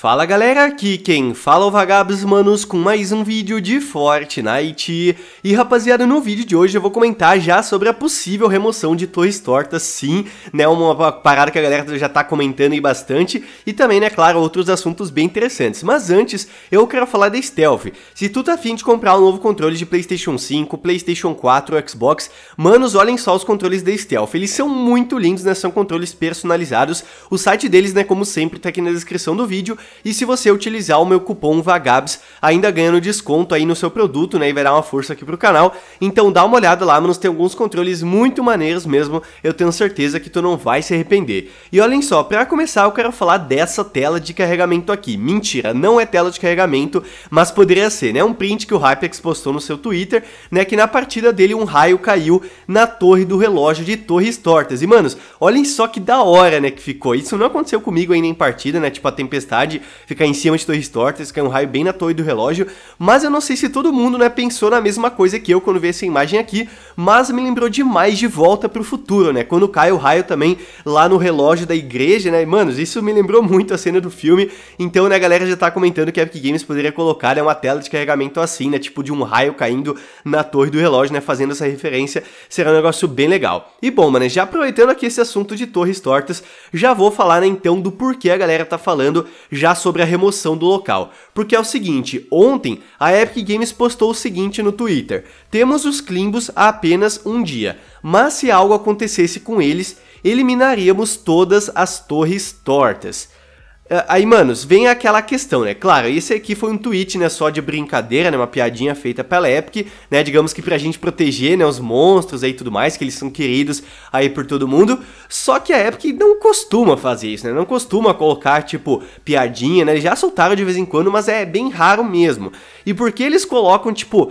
Fala galera, aqui quem fala é o Vagabos Manos com mais um vídeo de Fortnite E rapaziada, no vídeo de hoje eu vou comentar já sobre a possível remoção de torres tortas Sim, né, uma parada que a galera já tá comentando aí bastante E também, né, claro, outros assuntos bem interessantes Mas antes, eu quero falar da Stealth Se tu tá afim de comprar um novo controle de Playstation 5, Playstation 4, Xbox Manos, olhem só os controles da Stealth Eles são muito lindos, né, são controles personalizados O site deles, né, como sempre, tá aqui na descrição do vídeo e se você utilizar o meu cupom VAGABS, ainda ganhando desconto aí no seu produto, né? E vai dar uma força aqui pro canal. Então dá uma olhada lá, mano, tem alguns controles muito maneiros mesmo. Eu tenho certeza que tu não vai se arrepender. E olhem só, para começar eu quero falar dessa tela de carregamento aqui. Mentira, não é tela de carregamento, mas poderia ser, né? Um print que o Hypex postou no seu Twitter, né? Que na partida dele um raio caiu na torre do relógio de Torres Tortas. E, manos, olhem só que da hora, né, que ficou. Isso não aconteceu comigo ainda em partida, né? Tipo, a tempestade ficar em cima de torres tortas, cair um raio bem na torre do relógio, mas eu não sei se todo mundo né, pensou na mesma coisa que eu quando vi essa imagem aqui, mas me lembrou demais de Volta pro Futuro, né? Quando cai o raio também lá no relógio da igreja, né? Manos, isso me lembrou muito a cena do filme, então né, a galera já tá comentando que a Epic Games poderia colocar né, uma tela de carregamento assim, né? Tipo de um raio caindo na torre do relógio, né? Fazendo essa referência, será um negócio bem legal. E bom, mano, já aproveitando aqui esse assunto de torres tortas, já vou falar né, então do porquê a galera tá falando já sobre a remoção do local. Porque é o seguinte, ontem a Epic Games postou o seguinte no Twitter: "Temos os Climbos há apenas um dia, mas se algo acontecesse com eles, eliminaríamos todas as torres tortas." É, aí, manos, vem aquela questão, né? Claro, esse aqui foi um tweet, né? Só de brincadeira, né? Uma piadinha feita pela Epic, né? Digamos que pra gente proteger, né? Os monstros aí e tudo mais, que eles são queridos aí por todo mundo. Só que a Epic não costuma fazer isso, né? Não costuma colocar, tipo, piadinha, né? Eles já soltaram de vez em quando, mas é bem raro mesmo. E por que eles colocam, tipo, uh,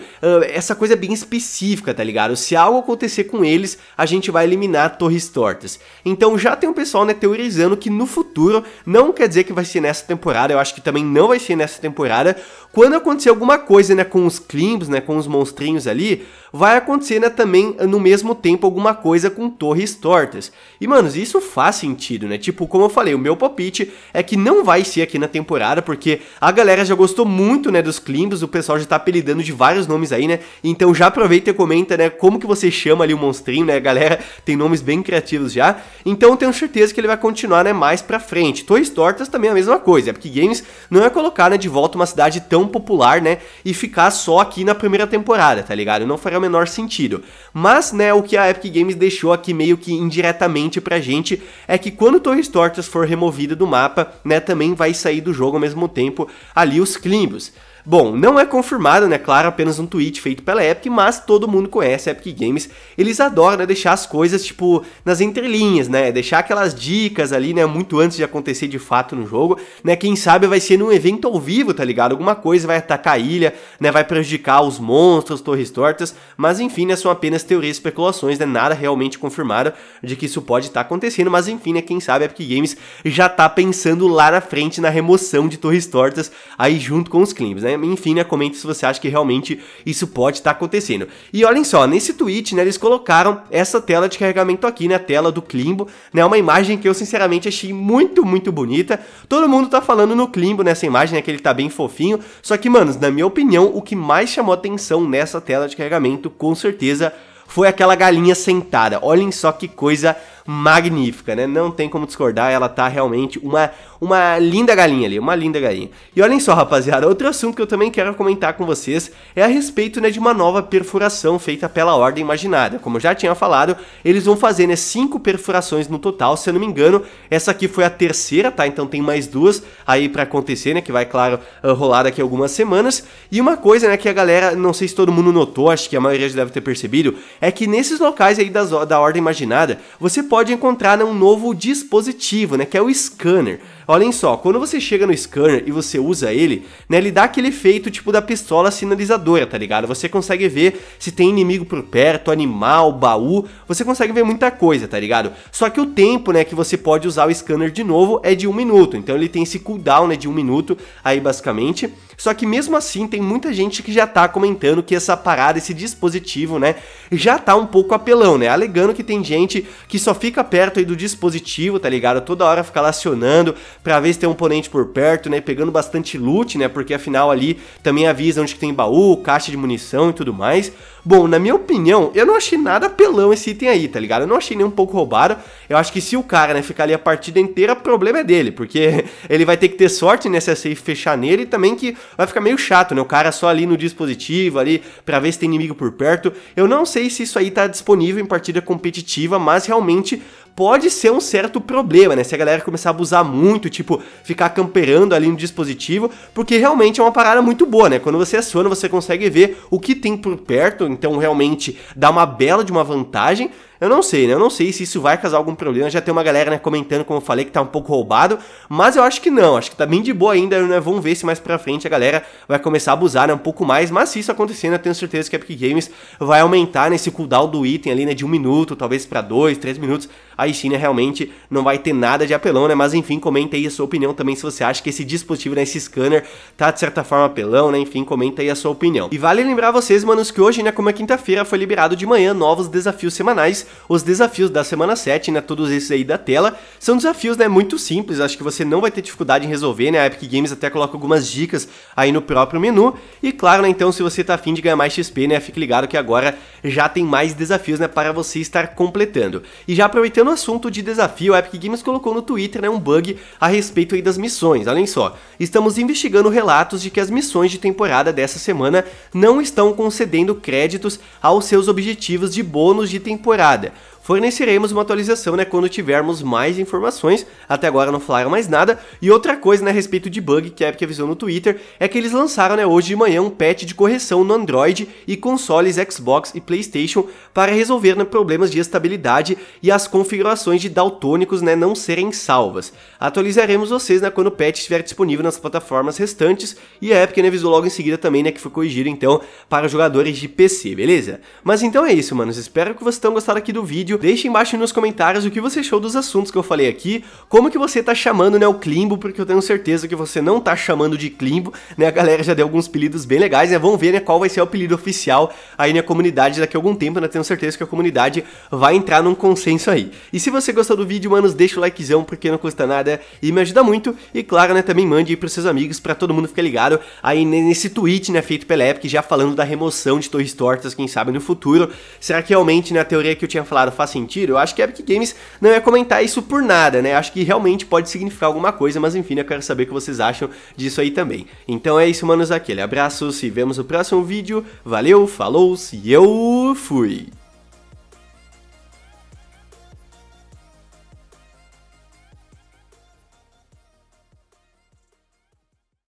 essa coisa bem específica, tá ligado? Se algo acontecer com eles, a gente vai eliminar torres tortas. Então já tem um pessoal, né? Teorizando que no futuro não quer dizer que que vai ser nessa temporada, eu acho que também não vai ser nessa temporada. Quando acontecer alguma coisa, né, com os Climbs, né, com os monstrinhos ali, vai acontecer né, também eh, no mesmo tempo alguma coisa com torres tortas. E, manos, isso faz sentido, né? Tipo, como eu falei, o meu palpite é que não vai ser aqui na temporada, porque a galera já gostou muito, né, dos climbos, o pessoal já tá apelidando de vários nomes aí, né? Então já aproveita e comenta, né, como que você chama ali o monstrinho, né? A galera tem nomes bem criativos já. Então tenho certeza que ele vai continuar, né, mais pra frente. Torres tortas também é a mesma coisa, é porque Games não é colocar, né, de volta uma cidade tão popular, né, e ficar só aqui na primeira temporada, tá ligado? Eu não faria o menor sentido. Mas, né, o que a Epic Games deixou aqui meio que indiretamente pra gente é que quando Torres Tortas for removida do mapa, né, também vai sair do jogo ao mesmo tempo ali os Climbos. Bom, não é confirmado, né, claro, apenas um tweet feito pela Epic, mas todo mundo conhece a Epic Games. Eles adoram né, deixar as coisas, tipo, nas entrelinhas, né, deixar aquelas dicas ali, né, muito antes de acontecer de fato no jogo, né, quem sabe vai ser num evento ao vivo, tá ligado? Alguma coisa vai atacar a ilha, né, vai prejudicar os monstros, torres tortas, mas enfim, né, são apenas teorias e especulações, né, nada realmente confirmado de que isso pode estar tá acontecendo, mas enfim, né, quem sabe a Epic Games já tá pensando lá na frente na remoção de torres tortas aí junto com os climbs, né? né? Enfim, né? Comente se você acha que realmente isso pode estar tá acontecendo. E olhem só, nesse tweet, né, eles colocaram essa tela de carregamento aqui, né? A tela do Climbo, né? Uma imagem que eu sinceramente achei muito, muito bonita. Todo mundo tá falando no Climbo nessa imagem, né? Que ele tá bem fofinho. Só que, manos, na minha opinião, o que mais chamou atenção nessa tela de carregamento, com certeza, foi aquela galinha sentada. Olhem só que coisa magnífica, né? Não tem como discordar, ela tá realmente uma, uma linda galinha ali, uma linda galinha. E olhem só, rapaziada, outro assunto que eu também quero comentar com vocês é a respeito né, de uma nova perfuração feita pela Ordem Imaginária. Como eu já tinha falado, eles vão fazer né, cinco perfurações no total, se eu não me engano, essa aqui foi a terceira, tá? Então tem mais duas aí para acontecer, né? Que vai, claro, ah, rolar daqui algumas semanas. E uma coisa, né, que a galera, não sei se todo mundo notou, acho que a maioria já deve ter percebido, é que nesses locais aí das, da Ordem Imaginada, você pode pode encontrar né, um novo dispositivo, né, que é o scanner. Olhem só, quando você chega no scanner e você usa ele, né, ele dá aquele efeito tipo da pistola sinalizadora, tá ligado? Você consegue ver se tem inimigo por perto, animal, baú, você consegue ver muita coisa, tá ligado? Só que o tempo, né, que você pode usar o scanner de novo é de um minuto, então ele tem esse cooldown, né, de um minuto aí basicamente. Só que mesmo assim tem muita gente que já tá comentando que essa parada, esse dispositivo, né, já tá um pouco apelão, né, alegando que tem gente que só fica perto aí do dispositivo, tá ligado? Toda hora fica lá acionando pra ver se tem um oponente por perto, né? Pegando bastante loot, né? Porque afinal ali também avisa onde que tem baú, caixa de munição e tudo mais. Bom, na minha opinião, eu não achei nada pelão esse item aí, tá ligado? Eu não achei nem um pouco roubado. Eu acho que se o cara, né, ficar ali a partida inteira, o problema é dele, porque ele vai ter que ter sorte, nessa né, safe fechar nele e também que vai ficar meio chato, né? O cara só ali no dispositivo, ali, pra ver se tem inimigo por perto. Eu não sei se isso aí tá disponível em partida competitiva, mas realmente Coach pode ser um certo problema, né? Se a galera começar a abusar muito, tipo, ficar camperando ali no dispositivo, porque realmente é uma parada muito boa, né? Quando você aciona, você consegue ver o que tem por perto, então realmente dá uma bela de uma vantagem. Eu não sei, né? Eu não sei se isso vai causar algum problema. Já tem uma galera, né, comentando, como eu falei, que tá um pouco roubado. Mas eu acho que não. Acho que tá bem de boa ainda, né? Vamos ver se mais pra frente a galera vai começar a abusar, né? Um pouco mais. Mas se isso acontecer, né, eu tenho certeza que a Epic Games vai aumentar nesse cooldown do item ali, né? De um minuto, talvez para dois, três minutos. Aí e China realmente não vai ter nada de apelão, né? Mas enfim, comenta aí a sua opinião também se você acha que esse dispositivo, né, esse scanner, tá de certa forma apelão, né? Enfim, comenta aí a sua opinião. E vale lembrar vocês, manos, que hoje, né, como é quinta-feira, foi liberado de manhã novos desafios semanais, os desafios da semana 7, né? Todos esses aí da tela. São desafios, né, muito simples, acho que você não vai ter dificuldade em resolver, né? A Epic Games até coloca algumas dicas aí no próprio menu. E claro, né, então, se você tá afim de ganhar mais XP, né, fique ligado que agora já tem mais desafios, né, para você estar completando. E já aproveitando a assunto de desafio, a Epic Games colocou no Twitter né, um bug a respeito aí das missões. Olhem só, estamos investigando relatos de que as missões de temporada dessa semana não estão concedendo créditos aos seus objetivos de bônus de temporada forneceremos uma atualização né, quando tivermos mais informações. Até agora não falaram mais nada. E outra coisa né, a respeito de bug que a Epic avisou no Twitter é que eles lançaram né, hoje de manhã um patch de correção no Android e consoles Xbox e PlayStation para resolver né, problemas de estabilidade e as configurações de daltônicos né, não serem salvas. Atualizaremos vocês né, quando o patch estiver disponível nas plataformas restantes e a Epic né, avisou logo em seguida também né, que foi corrigido então para jogadores de PC, beleza? Mas então é isso, manos. Espero que vocês tenham gostado aqui do vídeo. Deixe embaixo nos comentários o que você achou dos assuntos que eu falei aqui, como que você tá chamando né, o Climbo, porque eu tenho certeza que você não tá chamando de Climbo, né? A galera já deu alguns apelidos bem legais, né? Vamos ver né, qual vai ser o apelido oficial aí na comunidade daqui a algum tempo, né? Tenho certeza que a comunidade vai entrar num consenso aí. E se você gostou do vídeo, manos, deixa o likezão, porque não custa nada e me ajuda muito. E claro, né, também mande aí pros seus amigos, para todo mundo ficar ligado aí nesse tweet, né, feito pela Epic, já falando da remoção de torres tortas, quem sabe no futuro. Será que realmente, né, a teoria que eu tinha falado faz sentir. sentido, eu acho que a Epic Games não ia comentar isso por nada, né? Acho que realmente pode significar alguma coisa, mas enfim, eu quero saber o que vocês acham disso aí também. Então é isso, manos, aquele abraço, se vemos no próximo vídeo, valeu, falou, e eu fui!